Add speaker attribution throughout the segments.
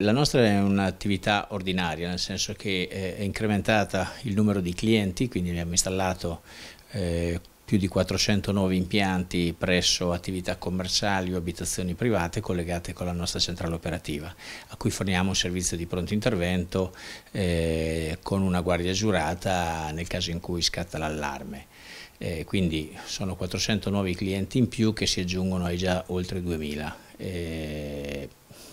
Speaker 1: La nostra è un'attività ordinaria, nel senso che eh, è incrementata il numero di clienti, quindi abbiamo installato eh, più di 400 nuovi impianti presso attività commerciali o abitazioni private collegate con la nostra centrale operativa, a cui forniamo un servizio di pronto intervento eh, con una guardia giurata nel caso in cui scatta l'allarme. Eh, quindi sono 400 nuovi clienti in più che si aggiungono ai già oltre 2000.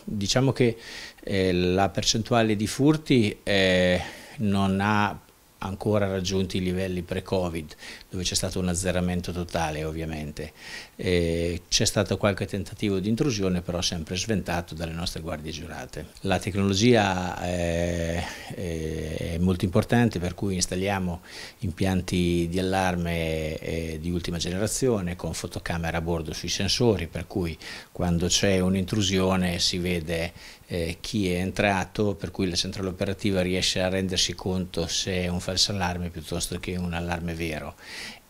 Speaker 1: Diciamo che eh, la percentuale di furti eh, non ha ancora raggiunti i livelli pre-Covid, dove c'è stato un azzeramento totale ovviamente. C'è stato qualche tentativo di intrusione, però sempre sventato dalle nostre guardie giurate. La tecnologia eh, è, molto importante, per cui installiamo impianti di allarme eh, di ultima generazione con fotocamera a bordo sui sensori, per cui quando c'è un'intrusione si vede eh, chi è entrato, per cui la centrale operativa riesce a rendersi conto se è un falso allarme piuttosto che un allarme vero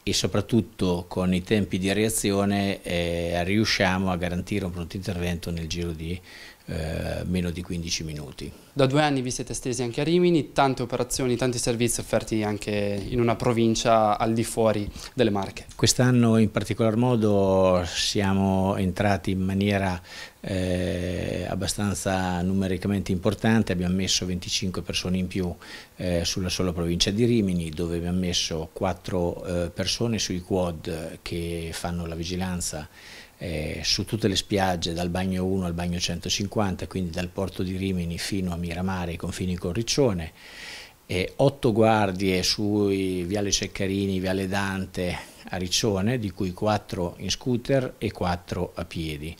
Speaker 1: e soprattutto con i tempi di reazione eh, riusciamo a garantire un pronto intervento nel giro di eh, meno di 15 minuti. Da due anni vi siete stesi anche a Rimini, tante operazioni, tanti servizi offerti anche in una provincia al di fuori delle Marche. Quest'anno in particolar modo siamo entrati in maniera eh, abbastanza numericamente importante, abbiamo messo 25 persone in più eh, sulla sola provincia di Rimini dove abbiamo messo 4 eh, persone sui quad che fanno la vigilanza eh, su tutte le spiagge dal bagno 1 al bagno 150, quindi dal porto di Rimini fino a Miramare, ai confini con Riccione eh, otto guardie sui Viale Ceccarini, Viale Dante, Ariccione, di cui quattro in scooter e quattro a piedi,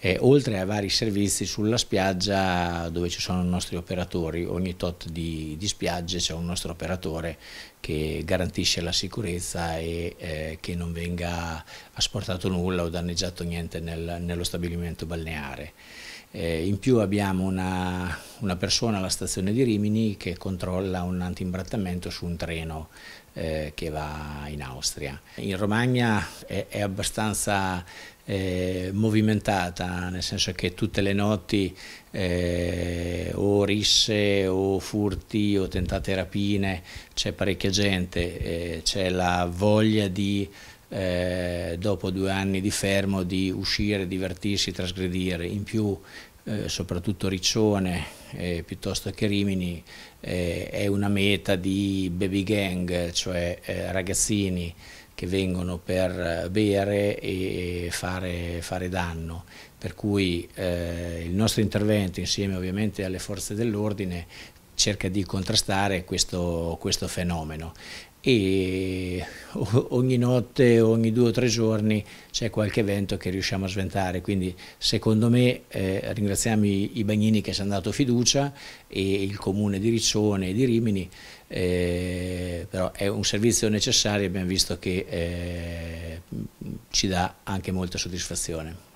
Speaker 1: eh, oltre a vari servizi sulla spiaggia dove ci sono i nostri operatori, ogni tot di, di spiagge c'è un nostro operatore che garantisce la sicurezza e eh, che non venga asportato nulla o danneggiato niente nel, nello stabilimento balneare. Eh, in più abbiamo una, una, persona alla stazione di Rimini che controlla un antimbrattamento su un treno eh, che va in Austria. In Romagna è, è abbastanza eh, movimentata, nel senso che tutte le notti eh, o risse o furti o tentate rapine, c'è parecchia gente, eh, c'è la voglia di eh, dopo due anni di fermo di uscire, divertirsi, trasgredire. In più eh, soprattutto Riccione eh, piuttosto che Rimini eh, è una meta di baby gang, cioè eh, ragazzini che vengono per bere e fare, fare danno. Per cui eh, il nostro intervento, insieme ovviamente alle forze dell'ordine, cerca di contrastare questo, questo fenomeno e ogni notte, ogni due o tre giorni c'è qualche evento che riusciamo a sventare, quindi secondo me eh, ringraziamo i, i, Bagnini che ci hanno dato fiducia e il comune di Riccione e di Rimini, eh, però è un servizio necessario e abbiamo visto che eh, ci dà anche molta soddisfazione.